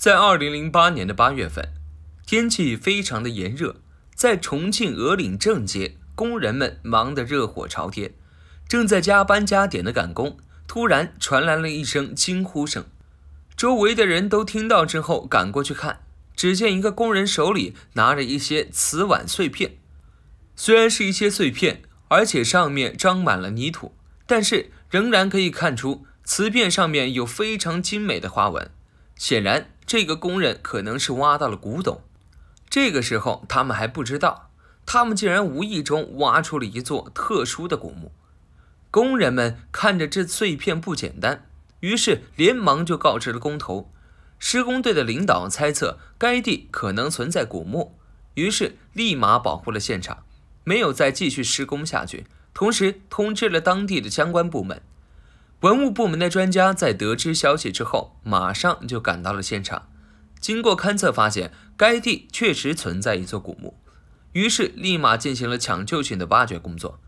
在二零零八年的八月份，天气非常的炎热，在重庆鹅岭正街，工人们忙得热火朝天，正在加班加点的赶工。突然传来了一声惊呼声，周围的人都听到之后赶过去看，只见一个工人手里拿着一些瓷碗碎片，虽然是一些碎片，而且上面沾满了泥土，但是仍然可以看出瓷片上面有非常精美的花纹，显然。这个工人可能是挖到了古董，这个时候他们还不知道，他们竟然无意中挖出了一座特殊的古墓。工人们看着这碎片不简单，于是连忙就告知了工头。施工队的领导猜测该地可能存在古墓，于是立马保护了现场，没有再继续施工下去，同时通知了当地的相关部门。文物部门的专家在得知消息之后，马上就赶到了现场。经过勘测，发现该地确实存在一座古墓，于是立马进行了抢救性的挖掘工作。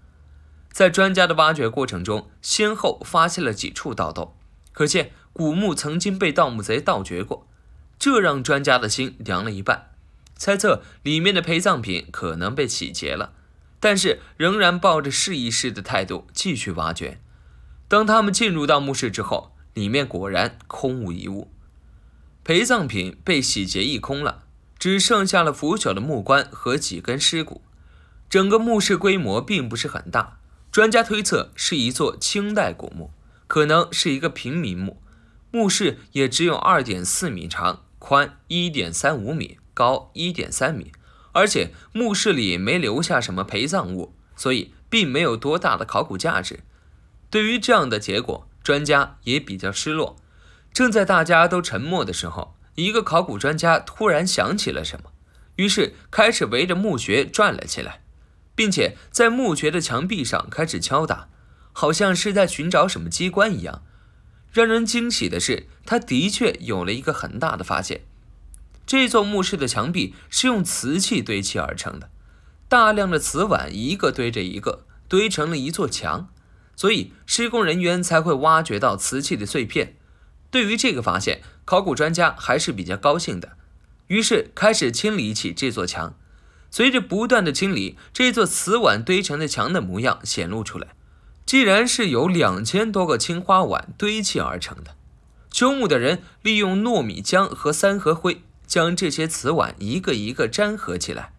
在专家的挖掘过程中，先后发现了几处盗洞，可见古墓曾经被盗墓贼盗掘过，这让专家的心凉了一半。猜测里面的陪葬品可能被洗劫了，但是仍然抱着试一试的态度继续挖掘。当他们进入到墓室之后，里面果然空无一物，陪葬品被洗劫一空了，只剩下了腐朽的木棺和几根尸骨。整个墓室规模并不是很大，专家推测是一座清代古墓，可能是一个平民墓。墓室也只有二点四米长，宽一点三五米，高一点三米，而且墓室里没留下什么陪葬物，所以并没有多大的考古价值。对于这样的结果，专家也比较失落。正在大家都沉默的时候，一个考古专家突然想起了什么，于是开始围着墓穴转了起来，并且在墓穴的墙壁上开始敲打，好像是在寻找什么机关一样。让人惊喜的是，他的确有了一个很大的发现：这座墓室的墙壁是用瓷器堆砌而成的，大量的瓷碗一个堆着一个，堆成了一座墙。所以施工人员才会挖掘到瓷器的碎片。对于这个发现，考古专家还是比较高兴的，于是开始清理起这座墙。随着不断的清理，这座瓷碗堆成的墙的模样显露出来。既然是由两千多个青花碗堆砌而成的，鸠木的人利用糯米浆和三合灰将这些瓷碗一个一个粘合起来，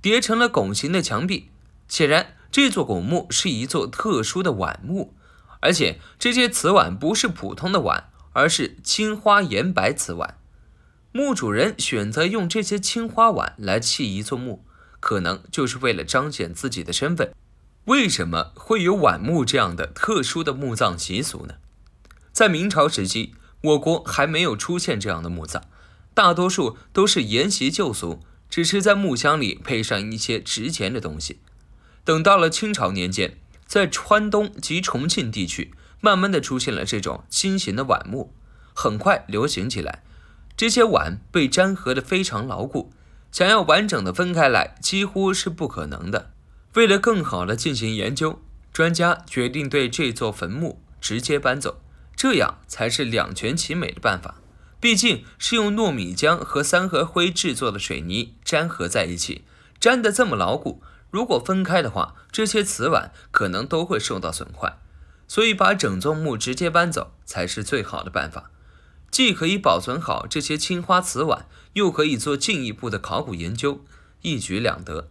叠成了拱形的墙壁。显然。这座古墓是一座特殊的碗墓，而且这些瓷碗不是普通的碗，而是青花岩白瓷碗。墓主人选择用这些青花碗来砌一座墓，可能就是为了彰显自己的身份。为什么会有碗墓这样的特殊的墓葬习俗呢？在明朝时期，我国还没有出现这样的墓葬，大多数都是沿袭旧俗，只是在木箱里配上一些值钱的东西。等到了清朝年间，在川东及重庆地区，慢慢的出现了这种新型的碗木，很快流行起来。这些碗被粘合的非常牢固，想要完整的分开来几乎是不可能的。为了更好的进行研究，专家决定对这座坟墓直接搬走，这样才是两全其美的办法。毕竟是用糯米浆和三合灰制作的水泥粘合在一起，粘的这么牢固。如果分开的话，这些瓷碗可能都会受到损坏，所以把整座墓直接搬走才是最好的办法，既可以保存好这些青花瓷碗，又可以做进一步的考古研究，一举两得。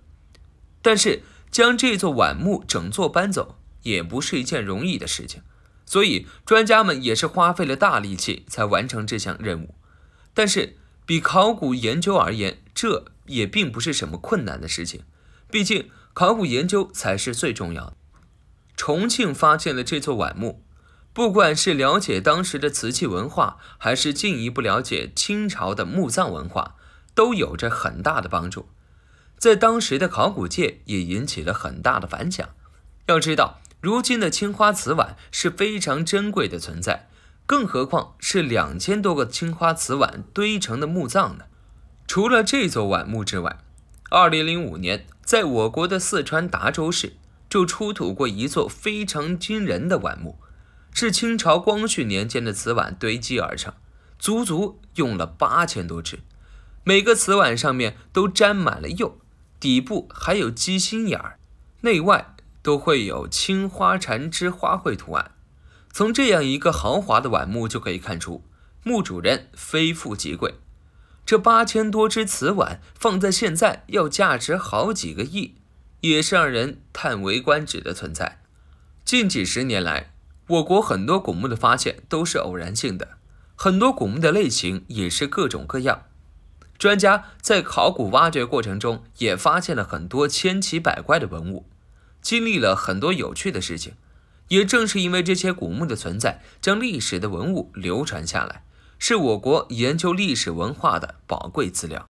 但是将这座碗墓整座搬走也不是一件容易的事情，所以专家们也是花费了大力气才完成这项任务。但是比考古研究而言，这也并不是什么困难的事情。毕竟，考古研究才是最重要的。重庆发现了这座晚墓，不管是了解当时的瓷器文化，还是进一步了解清朝的墓葬文化，都有着很大的帮助。在当时的考古界也引起了很大的反响。要知道，如今的青花瓷碗是非常珍贵的存在，更何况是两千多个青花瓷碗堆成的墓葬呢？除了这座晚墓之外，二零零五年，在我国的四川达州市就出土过一座非常惊人的碗墓，是清朝光绪年间的瓷碗堆积而成，足足用了八千多只。每个瓷碗上面都沾满了釉，底部还有鸡心眼儿，内外都会有青花缠枝花卉图案。从这样一个豪华的碗墓就可以看出，墓主人非富即贵。这八千多只瓷碗放在现在要价值好几个亿，也是让人叹为观止的存在。近几十年来，我国很多古墓的发现都是偶然性的，很多古墓的类型也是各种各样。专家在考古挖掘过程中也发现了很多千奇百怪的文物，经历了很多有趣的事情。也正是因为这些古墓的存在，将历史的文物流传下来。是我国研究历史文化的宝贵资料。